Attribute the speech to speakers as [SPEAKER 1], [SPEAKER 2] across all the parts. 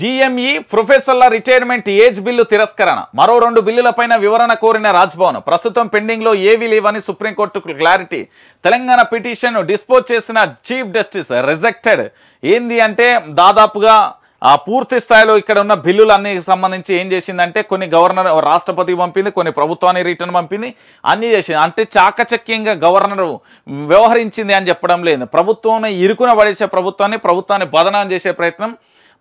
[SPEAKER 1] DME ప్రొఫెసర్ల retirement age bill తిరస్కరణ మరో రెండు బిల్లులపైన వివరణ కోరిన రాజ్భవన్ ప్రస్తుతం పెండింగ్లో ఏవీ లేవని సుప్రీంకోర్టుకు క్లారిటీ తెలంగాణ పిటిషన్ డిస్పోజ్ చేసిన చీఫ్ జస్టిస్ రిజెక్టెడ్ ఏంది అంటే దాదాపుగా ఆ పూర్తి స్థాయిలో ఇక్కడ ఉన్న బిల్లులన్నీ సంబంధించి ఏం చేసిందంటే కొన్ని గవర్నర్ రాష్ట్రపతి పంపింది కొన్ని ప్రభుత్వాన్ని రిటర్న్ పంపింది అన్నీ చేసింది అంటే చాకచక్యంగా గవర్నర్ వ్యవహరించింది అని చెప్పడం లేదు ప్రభుత్వం ఇరుకున పడేసే ప్రభుత్వాన్ని ప్రభుత్వాన్ని బదనం చేసే ప్రయత్నం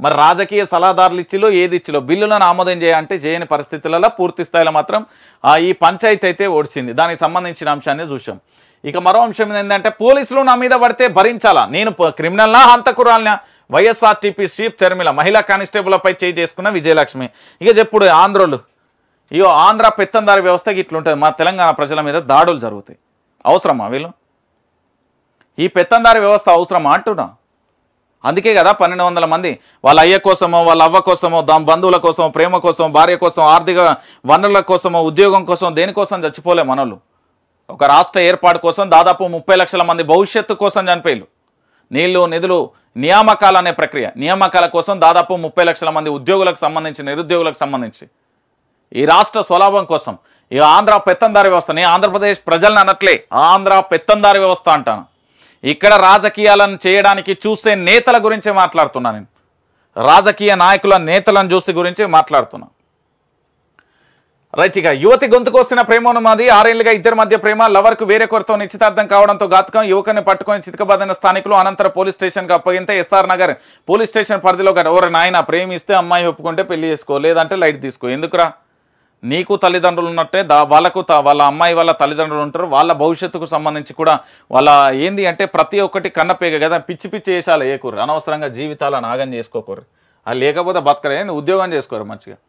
[SPEAKER 1] మరి రాజకీయ సలహాదారులు ఇచ్చిలో ఏది ఇచ్చిలో బిల్లులను ఆమోదం చేయాలంటే చేయని పరిస్థితులలో పూర్తి స్థాయిలో మాత్రం ఈ పంచాయతీ అయితే ఓడిచింది దానికి సంబంధించిన అంశాన్ని చూసాం ఇక మరో అంశం ఏంటంటే పోలీసులు నా మీద పడితే భరించాలా నేను క్రిమినల్నా హంతకురాలనా వైఎస్ఆర్టీపీ చీఫ్ చర్మిల మహిళా కానిస్టేబుల్పై చేయి చేసుకున్న విజయలక్ష్మి ఇక చెప్పుడు ఆంధ్రోలు ఇక ఆంధ్ర పెత్తందారి వ్యవస్థకి ఇట్లుంటుంది మా తెలంగాణ ప్రజల మీద దాడులు జరుగుతాయి అవసరమా వీళ్ళు ఈ పెత్తందారి వ్యవస్థ అవసరమా అంటున్నా అందుకే కదా పన్నెండు వందల మంది వాళ్ళ అయ్య కోసమో వాళ్ళ అవ్వ కోసమో దాని బంధువుల కోసం ప్రేమ కోసం భార్య కోసం ఆర్థిక వనరుల కోసమో ఉద్యోగం కోసం దేనికోసం చచ్చిపోలే మనలు ఒక రాష్ట్ర ఏర్పాటు కోసం దాదాపు ముప్పై లక్షల మంది భవిష్యత్తు కోసం చనిపోయారు నీళ్లు నిధులు నియామకాలు అనే ప్రక్రియ నియామకాల కోసం దాదాపు ముప్పై లక్షల మంది ఉద్యోగులకు సంబంధించి నిరుద్యోగులకు సంబంధించి ఈ రాష్ట్ర స్వలాభం కోసం ఈ ఆంధ్ర పెత్తందారి వ్యవస్థ నేను ఆంధ్రప్రదేశ్ ప్రజలను అనట్లే ఆంధ్ర పెత్తందారి వ్యవస్థ అంటాను ఇక్కడ రాజకీయాలను చేయడానికి చూసే నేతల గురించి మాట్లాడుతున్నా నేను రాజకీయ నాయకుల నేతలను చూసి గురించి మాట్లాడుతున్నా రైట్ ఇక యువతి వస్తున్న ప్రేమను మాది ఆరేళ్లుగా ఇద్దరి మధ్య ప్రేమ లవర్కు వేరే కొరతో నిశ్చితార్థం కావడంతో ఘాతకం యువకుని పట్టుకొని చితకబాదిన స్థానికులు అనంతరం పోలీస్ స్టేషన్కి అప్పగింతే ఎస్ఆర్ నగర్ పోలీస్ స్టేషన్ పరిధిలో ఓర నాయన ప్రేమిస్తే అమ్మాయి ఒప్పుకుంటే పెళ్లి చేసుకో లేదంటే లైట్ తీసుకో ఎందుకురా నీకు తల్లిదండ్రులు ఉన్నట్టే దా వాళ్ళకు వాళ్ళ అమ్మాయి వాళ్ళ తల్లిదండ్రులు ఉంటారు వాళ్ళ భవిష్యత్తుకు సంబంధించి కూడా వాళ్ళ ఏంది అంటే ప్రతి ఒక్కటి కన్నపేగ కదా పిచ్చి పిచ్చి వేసాలి ఏ కూర అనవసరంగా జీవితాలను ఆగం చేసుకోకూరు అది లేకపోతే బతకరే ఉద్యోగం చేసుకోరు మంచిగా